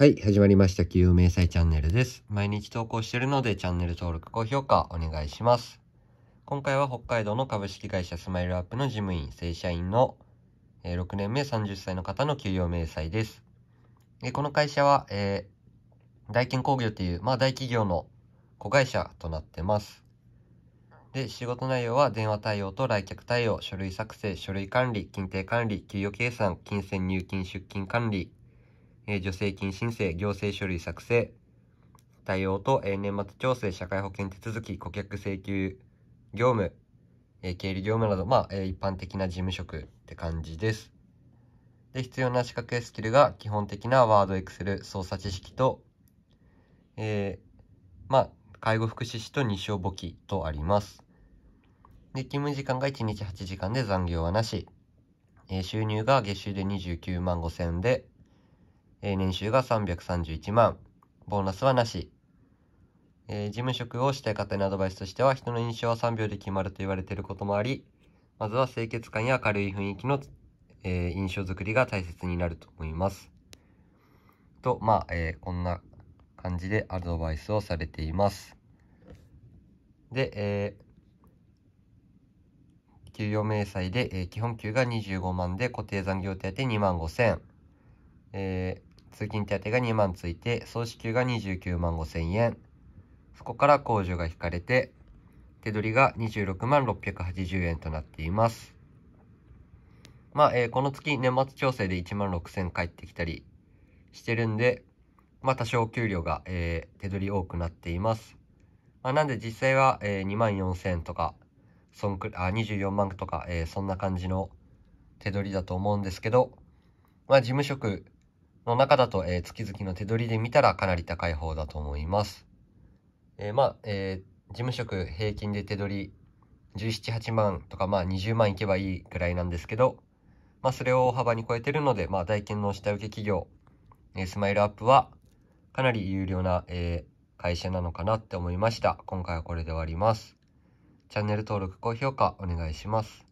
はい、始まりました。給与明細チャンネルです。毎日投稿しているので、チャンネル登録、高評価お願いします。今回は北海道の株式会社スマイルアップの事務員、正社員の6年目30歳の方の給与明細です。この会社は、えー、大研工業という、まあ、大企業の子会社となってます。で、仕事内容は電話対応と来客対応、書類作成、書類管理、金定管理、給与計算、金銭入金出金管理、え助成金申請、行政書類作成、対応と、え年末調整、社会保険手続き、顧客請求業務、え経理業務など、まあ、え一般的な事務職って感じです。で、必要な資格やスキルが基本的なワード、エクセル、操作知識と、えー、まあ、介護福祉士と日照簿記とあります。で、勤務時間が1日8時間で残業はなし。えー、収入が月収で29万5千円で、え年収が331万、ボーナスはなし。えー、事務職をしたい方にアドバイスとしては、人の印象は3秒で決まると言われていることもあり、まずは清潔感や明るい雰囲気の、えー、印象づくりが大切になると思います。と、まあ、えー、こんな感じでアドバイスをされています。で、えー、給与明細で、えー、基本給が25万で固定残業手当2万5千、え通勤手当が2万ついて、総支給が29万5千円。そこから控除が引かれて、手取りが26万680円となっています。まあ、えー、この月年末調整で1万6000返ってきたりしてるんで、まあ多少給料が、えー、手取り多くなっています。まあ、なんで実際は、えー、2万4000とか、そんくあ24万とか、えー、そんな感じの手取りだと思うんですけど、まあ事務職の中だと、えー、月々の手取りで見たらかなり高い方だと思います。えー、まあ、えー、事務職平均で手取り17、8万とか、まあ20万いけばいいくらいなんですけど、まあそれを大幅に超えてるので、まあ代金の下請け企業、えー、スマイルアップはかなり有料な、えー、会社なのかなって思いました。今回はこれで終わります。チャンネル登録、高評価お願いします。